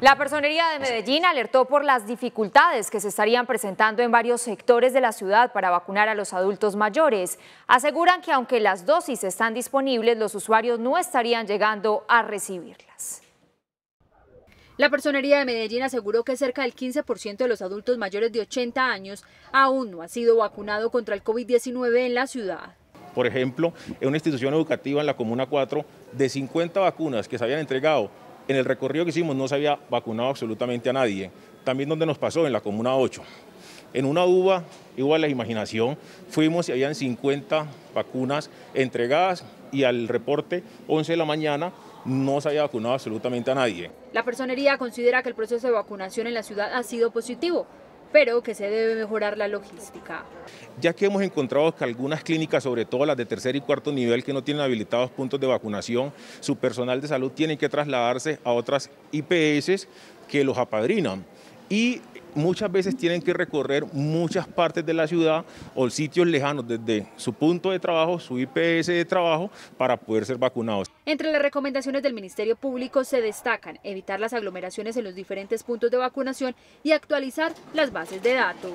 La Personería de Medellín alertó por las dificultades que se estarían presentando en varios sectores de la ciudad para vacunar a los adultos mayores. Aseguran que aunque las dosis están disponibles, los usuarios no estarían llegando a recibirlas. La Personería de Medellín aseguró que cerca del 15% de los adultos mayores de 80 años aún no ha sido vacunado contra el COVID-19 en la ciudad. Por ejemplo, en una institución educativa en la Comuna 4, de 50 vacunas que se habían entregado, en el recorrido que hicimos no se había vacunado absolutamente a nadie. También donde nos pasó, en la Comuna 8. En una uva, igual a la imaginación, fuimos y habían 50 vacunas entregadas y al reporte 11 de la mañana no se había vacunado absolutamente a nadie. La personería considera que el proceso de vacunación en la ciudad ha sido positivo, pero que se debe mejorar la logística. Ya que hemos encontrado que algunas clínicas, sobre todo las de tercer y cuarto nivel, que no tienen habilitados puntos de vacunación, su personal de salud tiene que trasladarse a otras IPS que los apadrinan. Y muchas veces tienen que recorrer muchas partes de la ciudad o sitios lejanos desde su punto de trabajo, su IPS de trabajo, para poder ser vacunados. Entre las recomendaciones del Ministerio Público se destacan evitar las aglomeraciones en los diferentes puntos de vacunación y actualizar las bases de datos.